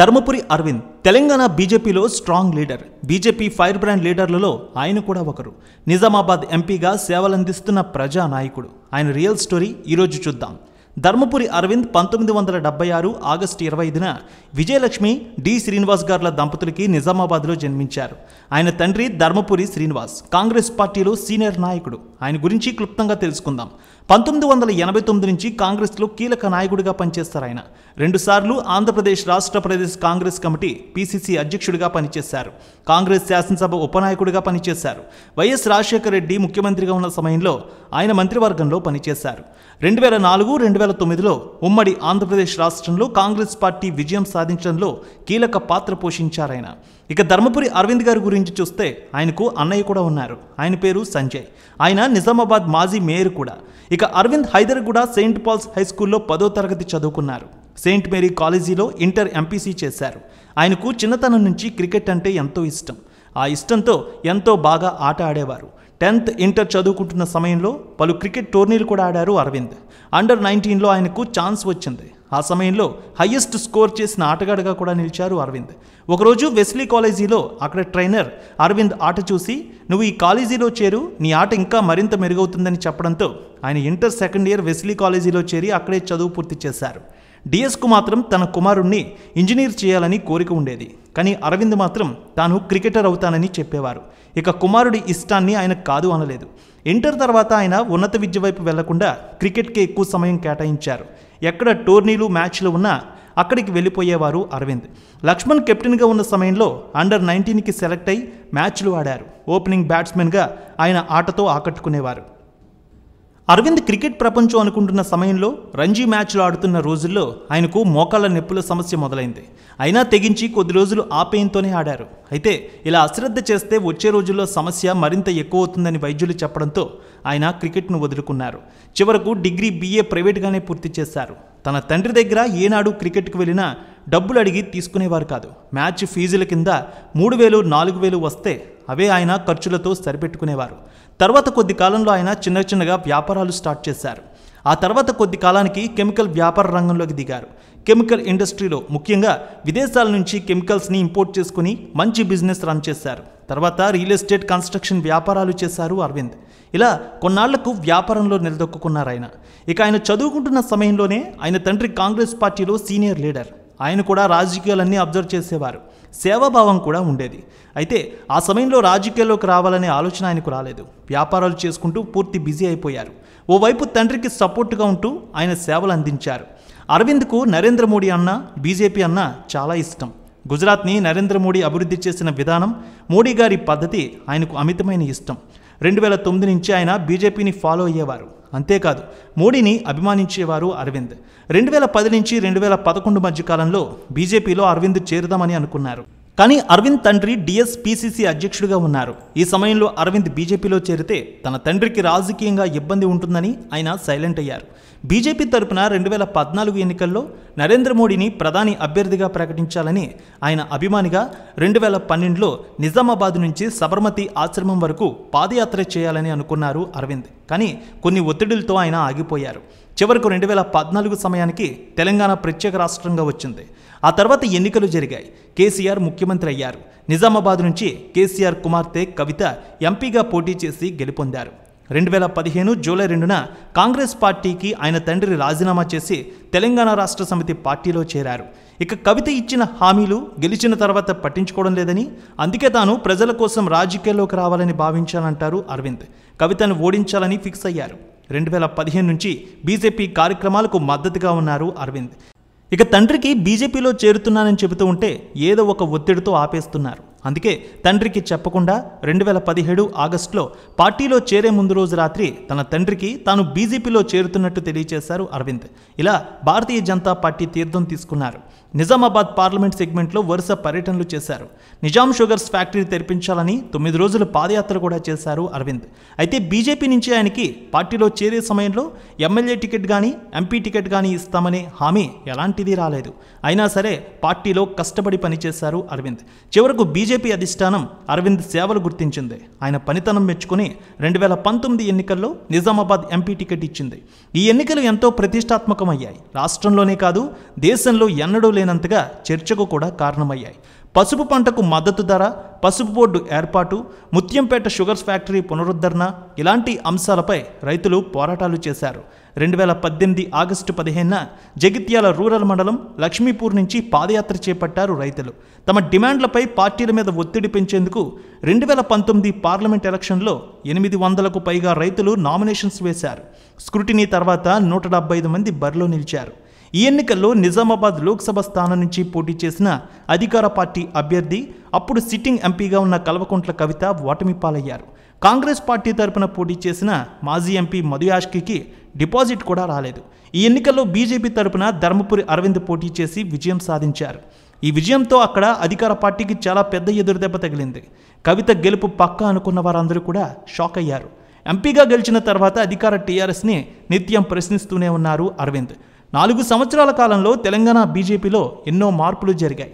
ధర్మపురి అరవింద్ తెలంగాణ బీజేపీలో strong leader BJP fire brand లీడర్లలో ఆయన కూడా ఒకరు నిజామాబాద్ ఎంపీగా సేవలందిస్తున్న ప్రజానాయకుడు ఆయన రియల్ స్టోరీ ఈరోజు చూద్దాం ధర్మపురి అరవింద్ పంతొమ్మిది వందల డెబ్బై ఆరు ఆగస్టు ఇరవై ఐదున విజయలక్ష్మి డి శ్రీనివాస్ గార్ల దంపతులకి నిజామాబాద్లో జన్మించారు ఆయన తండ్రి ధర్మపురి శ్రీనివాస్ కాంగ్రెస్ పార్టీలో సీనియర్ నాయకుడు ఆయన గురించి క్లుప్తంగా తెలుసుకుందాం పంతొమ్మిది వందల ఎనభై తొమ్మిది నుంచి కాంగ్రెస్లో కీలక నాయకుడిగా పనిచేస్తారు ఆయన రెండుసార్లు ఆంధ్రప్రదేశ్ రాష్ట్ర ప్రదేశ్ కాంగ్రెస్ కమిటీ పీసీసీ అధ్యక్షుడిగా పనిచేశారు కాంగ్రెస్ శాసనసభ ఉపనాయకుడిగా పనిచేశారు వైఎస్ రాజశేఖర రెడ్డి ముఖ్యమంత్రిగా ఉన్న సమయంలో ఆయన మంత్రివర్గంలో పనిచేశారు రెండు వేల నాలుగు రెండు వేల తొమ్మిదిలో ఉమ్మడి ఆంధ్రప్రదేశ్ రాష్ట్రంలో కాంగ్రెస్ పార్టీ విజయం సాధించడంలో కీలక పాత్ర పోషించారాయన ఇక ధర్మపురి అరవింద్ గారి గురించి చూస్తే ఆయనకు అన్నయ్య కూడా ఉన్నారు ఆయన పేరు సంజయ్ ఆయన నిజామాబాద్ మాజీ మేయర్ కూడా ఇక అరవింద్ హైదర్ కూడా సెయింట్ పాల్స్ హై స్కూల్లో పదో తరగతి చదువుకున్నారు సెయింట్ మేరీ కాలేజీలో ఇంటర్ ఎంపీసీ చేశారు ఆయనకు చిన్నతనం నుంచి క్రికెట్ అంటే ఎంతో ఇష్టం ఆ ఇష్టంతో ఎంతో బాగా ఆట ఆడేవారు టెన్త్ ఇంటర్ చదువుకుంటున్న సమయంలో పలు క్రికెట్ టోర్నీలు కూడా ఆడారు అరవింద్ అండర్ నైన్టీన్లో ఆయనకు ఛాన్స్ వచ్చింది ఆ సమయంలో హయ్యెస్ట్ స్కోర్ చేసిన ఆటగాడిగా కూడా నిలిచారు అరవింద్ ఒకరోజు వెస్లీ కాలేజీలో అక్కడ ట్రైనర్ అరవింద్ ఆట చూసి నువ్వు ఈ కాలేజీలో చేరు నీ ఆట ఇంకా మరింత మెరుగవుతుందని చెప్పడంతో ఆయన ఇంటర్ సెకండ్ ఇయర్ వెస్లీ కాలేజీలో చేరి అక్కడే చదువు పూర్తి చేశారు డిఎస్కు మాత్రం తన కుమారుణ్ణి ఇంజనీర్ చేయాలని కోరిక ఉండేది కానీ అరవింద్ మాత్రం తాను క్రికెటర్ అవుతానని చెప్పేవారు ఇక కుమారుడి ఇష్టాన్ని ఆయన కాదు అనలేదు ఇంటర్ తర్వాత ఆయన ఉన్నత విద్య వైపు వెళ్లకుండా క్రికెట్కే ఎక్కువ సమయం కేటాయించారు ఎక్కడ టోర్నీలు మ్యాచ్లు ఉన్నా అక్కడికి వెళ్ళిపోయేవారు అరవింద్ లక్ష్మణ్ కెప్టెన్గా ఉన్న సమయంలో అండర్ నైన్టీన్కి సెలెక్ట్ అయి మ్యాచ్లు ఆడారు ఓపెనింగ్ బ్యాట్స్మెన్గా ఆయన ఆటతో ఆకట్టుకునేవారు అరవింద్ క్రికెట్ ప్రపంచం అనుకుంటున్న సమయంలో రంజీ మ్యాచ్లు ఆడుతున్న రోజుల్లో ఆయనకు మోకాళ్ళ నొప్పుల సమస్య మొదలైంది అయినా తెగించి కొద్ది రోజులు ఆపేయంతోనే ఆడారు అయితే ఇలా అశ్రద్ధ చేస్తే వచ్చే రోజుల్లో సమస్య మరింత ఎక్కువ అవుతుందని వైద్యులు చెప్పడంతో ఆయన క్రికెట్ను వదులుకున్నారు చివరకు డిగ్రీ బీఏ ప్రైవేట్గానే పూర్తి చేశారు తన తండ్రి దగ్గర ఏనాడు క్రికెట్కి వెళ్ళినా డబ్బులు అడిగి తీసుకునేవారు కాదు మ్యాచ్ ఫీజుల కింద మూడు వేలు నాలుగు వేలు వస్తే అవే ఆయన ఖర్చులతో సరిపెట్టుకునేవారు తర్వాత కొద్ది కాలంలో ఆయన చిన్న చిన్నగా వ్యాపారాలు స్టార్ట్ చేశారు ఆ తర్వాత కొద్ది కాలానికి కెమికల్ వ్యాపార రంగంలోకి దిగారు కెమికల్ ఇండస్ట్రీలో ముఖ్యంగా విదేశాల నుంచి కెమికల్స్ని ఇంపోర్ట్ చేసుకుని మంచి బిజినెస్ రన్ చేశారు తర్వాత రియల్ ఎస్టేట్ కన్స్ట్రక్షన్ వ్యాపారాలు చేశారు అరవింద్ ఇలా కొన్నాళ్లకు వ్యాపారంలో నిలదొక్కున్నారు ఆయన ఇక ఆయన చదువుకుంటున్న సమయంలోనే ఆయన తండ్రి కాంగ్రెస్ పార్టీలో సీనియర్ లీడర్ ఆయన కూడా రాజకీయాలన్నీ అబ్జర్వ్ చేసేవారు సేవాభావం కూడా ఉండేది అయితే ఆ సమయంలో రాజకీయాల్లోకి రావాలనే ఆలోచన ఆయనకు రాలేదు వ్యాపారాలు చేసుకుంటూ పూర్తి బిజీ అయిపోయారు ఓవైపు తండ్రికి సపోర్టుగా ఉంటూ ఆయన సేవలు అందించారు అరవింద్కు నరేంద్ర మోడీ అన్న బీజేపీ అన్న చాలా ఇష్టం గుజరాత్ని నరేంద్ర మోడీ అభివృద్ధి చేసిన విధానం మోడీ గారి పద్ధతి ఆయనకు అమితమైన ఇష్టం రెండు వేల తొమ్మిది నుంచి ఆయన బీజేపీని ఫాలో అయ్యేవారు అంతేకాదు మోడీని అభిమానించేవారు అరవింద్ రెండు వేల పది నుంచి రెండు వేల పదకొండు మధ్య కాలంలో బీజేపీలో అరవింద్ చేరుదామని అనుకున్నారు కానీ అరవింద్ తండ్రి డిఎస్ పిసిసి అధ్యక్షుడిగా ఉన్నారు ఈ సమయంలో అరవింద్ బీజేపీలో చేరితే తన తండ్రికి రాజకీయంగా ఇబ్బంది ఉంటుందని ఆయన సైలెంట్ అయ్యారు బీజేపీ తరపున రెండు వేల పద్నాలుగు ఎన్నికల్లో నరేంద్ర మోడీని ప్రధాని అభ్యర్థిగా ప్రకటించాలని ఆయన అభిమానిగా రెండు వేల పన్నెండులో నిజామాబాద్ నుంచి సబర్మతి ఆశ్రమం వరకు పాదయాత్ర చేయాలని అనుకున్నారు అరవింద్ కానీ కొన్ని ఒత్తిడులతో ఆయన ఆగిపోయారు చివరకు రెండు వేల పద్నాలుగు సమయానికి తెలంగాణ ప్రత్యేక రాష్ట్రంగా వచ్చింది ఆ తర్వాత ఎన్నికలు జరిగాయి కేసీఆర్ ముఖ్యమంత్రి అయ్యారు నిజామాబాద్ నుంచి కేసీఆర్ కుమార్తె కవిత ఎంపీగా పోటీ చేసి గెలుపొందారు రెండు వేల పదిహేను జూలై రెండున కాంగ్రెస్ పార్టీకి ఆయన తండ్రి రాజీనామా చేసి తెలంగాణ రాష్ట్ర సమితి పార్టీలో చేరారు ఇక కవిత ఇచ్చిన హామీలు గెలిచిన తర్వాత పట్టించుకోవడం లేదని అందుకే తాను ప్రజల కోసం రాజకీయాల్లోకి రావాలని భావించాలంటారు అరవింద్ కవితను ఓడించాలని ఫిక్స్ అయ్యారు రెండు వేల పదిహేను నుంచి బీజేపీ కార్యక్రమాలకు మద్దతుగా ఉన్నారు అరవింద్ ఇక తండ్రికి బీజేపీలో చేరుతున్నానని చెబుతూ ఉంటే ఏదో ఒక ఒత్తిడితో ఆపేస్తున్నారు అందుకే తండ్రికి చెప్పకుండా రెండు వేల పదిహేడు ఆగస్టులో పార్టీలో చేరే ముందు రోజు రాత్రి తన తండ్రికి తాను బీజేపీలో చేరుతున్నట్టు తెలియజేశారు అరవింద్ ఇలా భారతీయ జనతా పార్టీ తీర్థం తీసుకున్నారు నిజామాబాద్ పార్లమెంట్ సెగ్మెంట్లో వరుస పర్యటనలు చేశారు నిజాం షుగర్స్ ఫ్యాక్టరీ తెరిపించాలని తొమ్మిది రోజుల పాదయాత్ర కూడా చేశారు అరవింద్ అయితే బీజేపీ నుంచి ఆయనకి పార్టీలో చేరే సమయంలో ఎమ్మెల్యే టికెట్ కానీ ఎంపీ టికెట్ కానీ ఇస్తామనే హామీ ఎలాంటిది రాలేదు అయినా సరే పార్టీలో కష్టపడి పనిచేశారు అరవింద్ చివరకు బీజేపీ అధిష్టానం అరవింద్ సేవలు గుర్తించింది ఆయన పనితనం మెచ్చుకుని రెండు వేల పంతొమ్మిది ఎన్నికల్లో నిజామాబాద్ ఎంపీ టికెట్ ఇచ్చింది ఈ ఎన్నికలు ఎంతో ప్రతిష్టాత్మకమయ్యాయి రాష్ట్రంలోనే కాదు దేశంలో ఎన్నడూ లేని లేనంతగా చర్చకు కూడా కారణమయ్యాయి పసుపు పంటకు మద్దతు ధర పసుపు బోర్డు ఏర్పాటు ముత్యంపేట షుగర్స్ ఫ్యాక్టరీ పునరుద్ధరణ ఇలాంటి అంశాలపై రైతులు పోరాటాలు చేశారు రెండు వేల పద్దెనిమిది ఆగస్టు పదిహేనున జగిత్యాల రూరల్ మండలం లక్ష్మీపూర్ నుంచి పాదయాత్ర చేపట్టారు రైతులు తమ డిమాండ్లపై పార్టీల మీద ఒత్తిడి పెంచేందుకు రెండు వేల పంతొమ్మిది పార్లమెంట్ ఎలక్షన్లో ఎనిమిది వందలకు పైగా రైతులు నామినేషన్స్ వేశారు స్క్రూటినీ తర్వాత నూట డెబ్బై ఐదు మంది బరిలో నిలిచారు ఈ ఎన్నికల్లో నిజామాబాద్ లోక్సభ స్థానం నుంచి పోటీ చేసిన అధికార పార్టీ అభ్యర్థి అప్పుడు సిట్టింగ్ ఎంపీగా ఉన్న కల్వకుంట్ల కవిత ఓటమి పాలయ్యారు కాంగ్రెస్ పార్టీ తరపున పోటీ చేసిన మాజీ ఎంపీ మధుయాష్కి డిపాజిట్ కూడా రాలేదు ఈ ఎన్నికల్లో బీజేపీ తరపున ధర్మపురి అరవింద్ పోటీ చేసి విజయం సాధించారు ఈ విజయంతో అక్కడ అధికార పార్టీకి చాలా పెద్ద ఎదురుదెబ్బ తగిలింది కవిత గెలుపు పక్క అనుకున్న వారందరూ కూడా షాక్ అయ్యారు ఎంపీగా గెలిచిన తర్వాత అధికార టీఆర్ఎస్ని నిత్యం ప్రశ్నిస్తూనే ఉన్నారు అరవింద్ నాలుగు సంవత్సరాల కాలంలో తెలంగాణ బీజేపీలో ఎన్నో మార్పులు జరిగాయి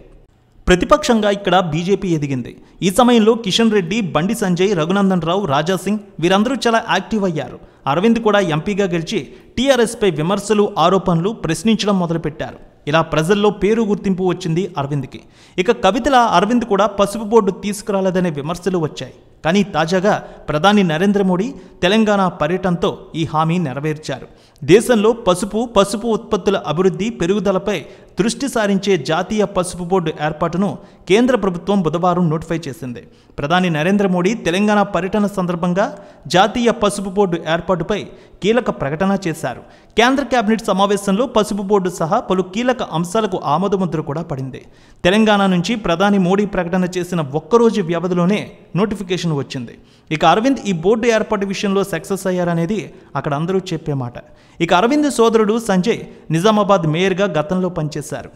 ప్రతిపక్షంగా ఇక్కడ బీజేపీ ఎదిగింది ఈ సమయంలో కిషన్ రెడ్డి బండి సంజయ్ రఘునందన్ రావు రాజాసింగ్ వీరందరూ చాలా యాక్టివ్ అయ్యారు అరవింద్ కూడా ఎంపీగా గెలిచి టీఆర్ఎస్పై విమర్శలు ఆరోపణలు ప్రశ్నించడం మొదలుపెట్టారు ఇలా ప్రజల్లో పేరు గుర్తింపు వచ్చింది అరవింద్కి ఇక కవితల అరవింద్ కూడా పసుపు బోర్డు తీసుకురాలేదనే విమర్శలు వచ్చాయి కానీ తాజాగా ప్రధాని నరేంద్ర మోడీ తెలంగాణ పర్యటనతో ఈ హామీ నెరవేర్చారు దేశంలో పసుపు పసుపు ఉత్పత్తుల అభివృద్ధి పెరుగుదలపై దృష్టి సారించే జాతీయ పసుపు బోర్డు ఏర్పాటును కేంద్ర ప్రభుత్వం బుధవారం నోటిఫై చేసింది ప్రధాని నరేంద్ర మోడీ తెలంగాణ పర్యటన సందర్భంగా జాతీయ పసుపు బోర్డు ఏర్పాటుపై కీలక ప్రకటన చేశారు కేంద్ర కేబినెట్ సమావేశంలో పసుపు బోర్డు సహా పలు కీలక అంశాలకు ఆమోదముద్ర కూడా పడింది తెలంగాణ నుంచి ప్రధాని మోడీ ప్రకటన చేసిన ఒక్కరోజు వ్యవధిలోనే నోటిఫికేషన్ వచ్చింది ఇక అరవింద్ ఈ బోర్డు ఏర్పాటు విషయంలో సక్సెస్ అయ్యారనేది అక్కడ అందరూ చెప్పే మాట ఇక అరవింద్ సోదరుడు సంజయ్ నిజామాబాద్ మేయర్గా గతంలో పనిచేశారు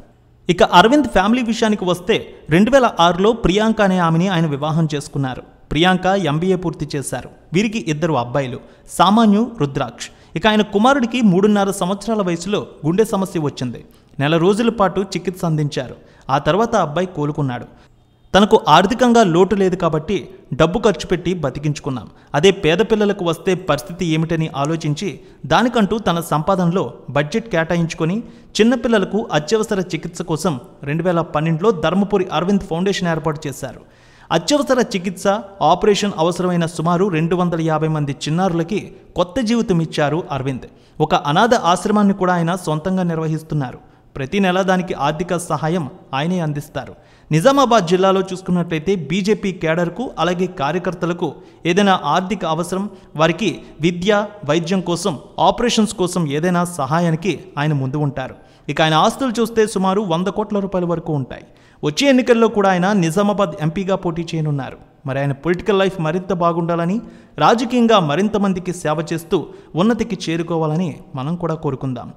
ఇక అరవింద్ ఫ్యామిలీ విషయానికి వస్తే రెండు వేల ఆరులో ప్రియాంక అనే ఆమెని ఆయన వివాహం చేసుకున్నారు ప్రియాంక ఎంబీఏ పూర్తి చేశారు వీరికి ఇద్దరు అబ్బాయిలు సామాన్యు రుద్రాక్ష్ ఇక ఆయన కుమారుడికి మూడున్నర సంవత్సరాల వయసులో గుండె సమస్య వచ్చింది నెల రోజుల పాటు చికిత్స అందించారు ఆ తర్వాత అబ్బాయి కోలుకున్నాడు తనకు ఆర్థికంగా లోటు లేదు కాబట్టి డబ్బు ఖర్చు పెట్టి బతికించుకున్నాం అదే పేద పిల్లలకు వస్తే పరిస్థితి ఏమిటని ఆలోచించి దానికంటూ తన సంపాదనలో బడ్జెట్ కేటాయించుకొని చిన్నపిల్లలకు అత్యవసర చికిత్స కోసం రెండు వేల పన్నెండులో ధర్మపురి అరవింద్ ఫౌండేషన్ ఏర్పాటు చేశారు అత్యవసర చికిత్స ఆపరేషన్ అవసరమైన సుమారు రెండు వందల యాభై మంది చిన్నారులకి కొత్త జీవితం ఇచ్చారు అరవింద్ ఒక అనాథ ఆశ్రమాన్ని కూడా ఆయన సొంతంగా నిర్వహిస్తున్నారు ప్రతి నెల దానికి ఆర్థిక సహాయం ఆయనే అందిస్తారు నిజామాబాద్ జిల్లాలో చూసుకున్నట్లయితే బీజేపీ కేడర్కు అలాగే కార్యకర్తలకు ఏదైనా ఆర్థిక అవసరం వారికి విద్య వైద్యం కోసం ఆపరేషన్స్ కోసం ఏదైనా సహాయానికి ఆయన ముందు ఉంటారు ఇక ఆయన ఆస్తులు చూస్తే సుమారు వంద కోట్ల రూపాయల వరకు ఉంటాయి వచ్చే ఎన్నికల్లో కూడా ఆయన నిజామాబాద్ ఎంపీగా పోటీ చేయనున్నారు మరి ఆయన పొలిటికల్ లైఫ్ మరింత బాగుండాలని రాజకీయంగా మరింత మందికి సేవ చేస్తూ ఉన్నతికి చేరుకోవాలని మనం కూడా కోరుకుందాం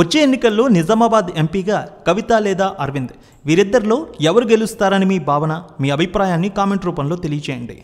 వచ్చే ఎన్నికల్లో నిజామాబాద్ ఎంపీగా కవిత లేదా అరవింద్ వీరిద్దరిలో ఎవరు గెలుస్తారని మీ భావన మీ అభిప్రాయాన్ని కామెంట్ రూపంలో తెలియచేయండి